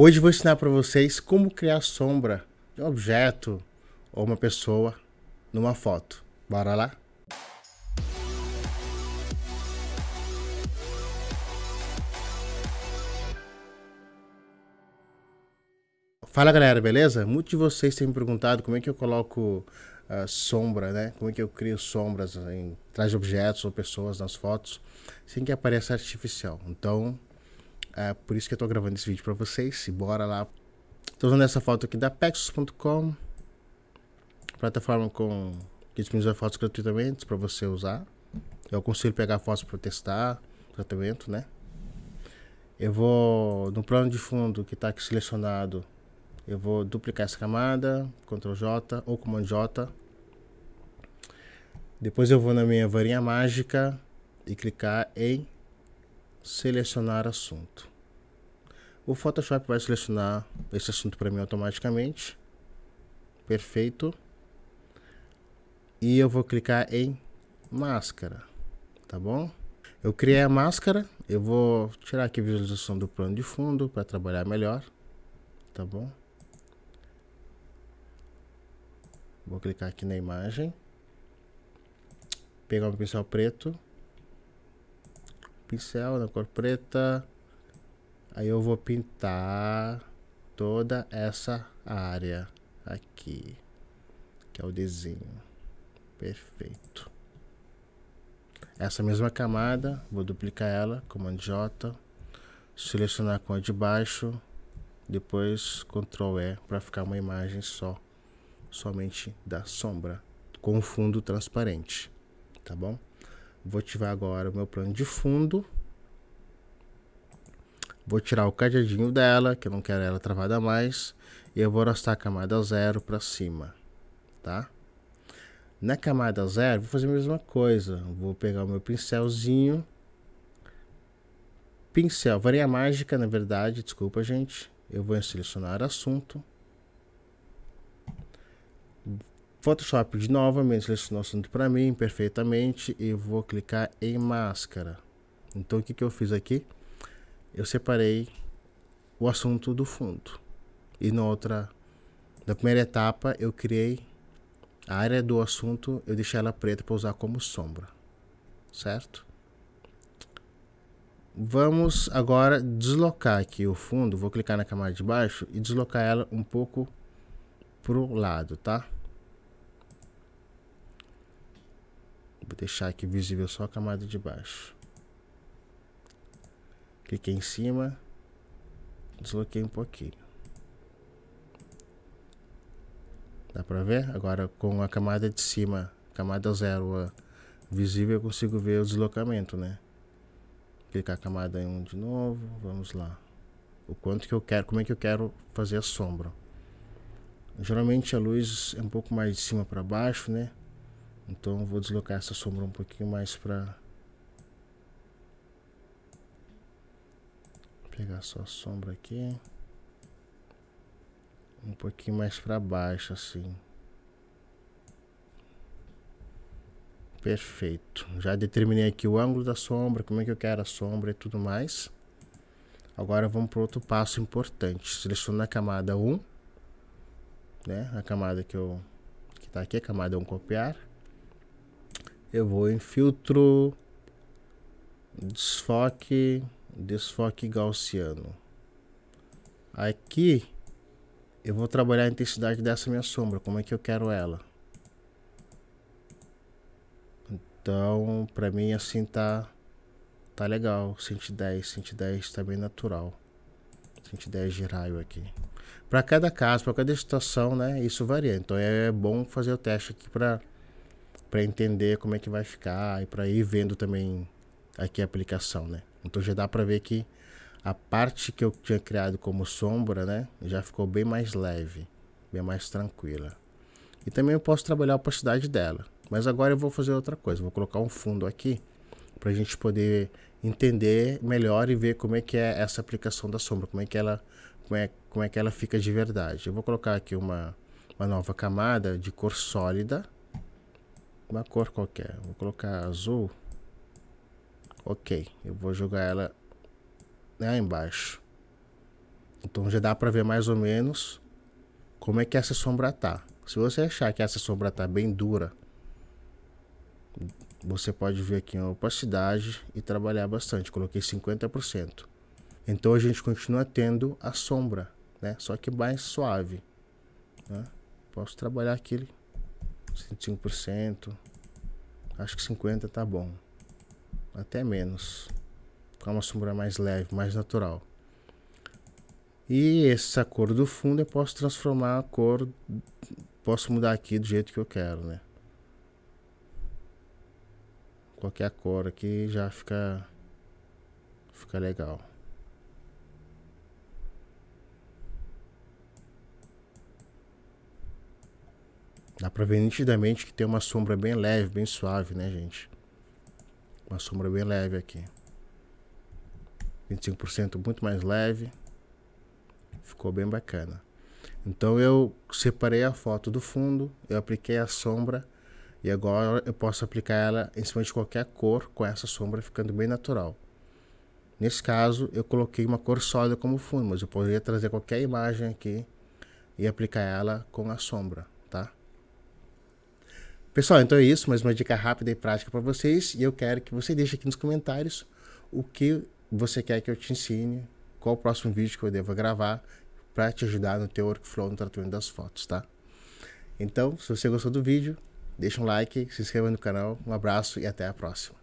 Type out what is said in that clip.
Hoje vou ensinar para vocês como criar sombra de um objeto ou uma pessoa numa foto. Bora lá? Fala galera, beleza? Muitos de vocês têm me perguntado como é que eu coloco uh, sombra, né? Como é que eu crio sombras em trás de objetos ou pessoas nas fotos sem que apareça artificial. Então, é por isso que eu tô gravando esse vídeo para vocês. E bora lá. Tô usando essa foto aqui da Pexos.com. Plataforma com que disponibiliza fotos gratuitamente para você usar. Eu consigo pegar fotos para testar tratamento, né? Eu vou no plano de fundo que está aqui selecionado. Eu vou duplicar essa camada, Ctrl J ou Cmd J. Depois eu vou na minha varinha mágica e clicar em selecionar assunto. O Photoshop vai selecionar esse assunto para mim automaticamente. Perfeito. E eu vou clicar em máscara, tá bom? Eu criei a máscara, eu vou tirar aqui a visualização do plano de fundo para trabalhar melhor, tá bom? Vou clicar aqui na imagem, pegar o pincel preto pincel na cor preta. Aí eu vou pintar toda essa área aqui, que é o desenho. Perfeito. Essa mesma camada, vou duplicar ela, comando J, selecionar com a de baixo, depois Ctrl E para ficar uma imagem só, somente da sombra, com fundo transparente, tá bom? Vou ativar agora o meu plano de fundo. Vou tirar o cadeadinho dela, que eu não quero ela travada mais. E eu vou arrastar a camada zero para cima, tá? Na camada zero, vou fazer a mesma coisa. Vou pegar o meu pincelzinho. Pincel, varinha mágica, na verdade, desculpa, gente. Eu vou selecionar assunto. Photoshop de novamente selecionou o assunto para mim perfeitamente e vou clicar em máscara. Então o que, que eu fiz aqui? Eu separei o assunto do fundo. E na outra, na primeira etapa, eu criei a área do assunto, eu deixei ela preta para usar como sombra, certo? Vamos agora deslocar aqui o fundo, vou clicar na camada de baixo e deslocar ela um pouco pro lado, tá? Vou deixar aqui visível só a camada de baixo. Cliquei em cima, desloquei um pouquinho. Dá pra ver? Agora com a camada de cima, camada zero visível, eu consigo ver o deslocamento, né? Clicar a camada em um de novo, vamos lá. O quanto que eu quero, como é que eu quero fazer a sombra. Geralmente a luz é um pouco mais de cima para baixo, né? Então vou deslocar essa sombra um pouquinho mais para pegar só a sombra aqui. Um pouquinho mais para baixo assim. Perfeito. Já determinei aqui o ângulo da sombra, como é que eu quero a sombra e tudo mais. Agora vamos para outro passo importante. Seleciono a camada 1, né? A camada que eu que tá aqui, a camada 1 copiar eu vou em filtro, desfoque, desfoque gaussiano. Aqui eu vou trabalhar a intensidade dessa minha sombra, como é que eu quero ela. Então, para mim assim tá tá legal, 110, 110 tá bem natural. 110 de raio aqui. Para cada caso, para cada situação, né, isso varia. Então é bom fazer o teste aqui para para entender como é que vai ficar e para ir vendo também aqui a aplicação, né? Então já dá para ver que a parte que eu tinha criado como sombra, né, já ficou bem mais leve, bem mais tranquila. E também eu posso trabalhar a opacidade dela. Mas agora eu vou fazer outra coisa, vou colocar um fundo aqui para a gente poder entender melhor e ver como é que é essa aplicação da sombra, como é que ela, como é, como é que ela fica de verdade. Eu vou colocar aqui uma, uma nova camada de cor sólida uma cor qualquer. Vou colocar azul. Ok, eu vou jogar ela lá né, embaixo. Então já dá para ver mais ou menos como é que essa sombra tá. Se você achar que essa sombra tá bem dura, você pode ver aqui em opacidade e trabalhar bastante. Coloquei 50%. Então a gente continua tendo a sombra, né? Só que mais suave. Né? Posso trabalhar aqui 25%. Acho que 50% tá bom. Até menos. Ficar tá uma sombra mais leve, mais natural. E essa cor do fundo eu posso transformar a cor. Posso mudar aqui do jeito que eu quero, né? Qualquer cor aqui já fica, fica legal. Dá pra ver nitidamente que tem uma sombra bem leve, bem suave, né, gente? Uma sombra bem leve aqui. 25% muito mais leve. Ficou bem bacana. Então eu separei a foto do fundo, eu apliquei a sombra e agora eu posso aplicar ela em cima de qualquer cor com essa sombra ficando bem natural. Nesse caso eu coloquei uma cor sólida como fundo, mas eu poderia trazer qualquer imagem aqui e aplicar ela com a sombra. Pessoal, então é isso, mais uma dica rápida e prática para vocês. E eu quero que você deixe aqui nos comentários o que você quer que eu te ensine, qual o próximo vídeo que eu devo gravar para te ajudar no teu workflow no tratamento das fotos, tá? Então, se você gostou do vídeo, deixa um like, se inscreva no canal, um abraço e até a próxima.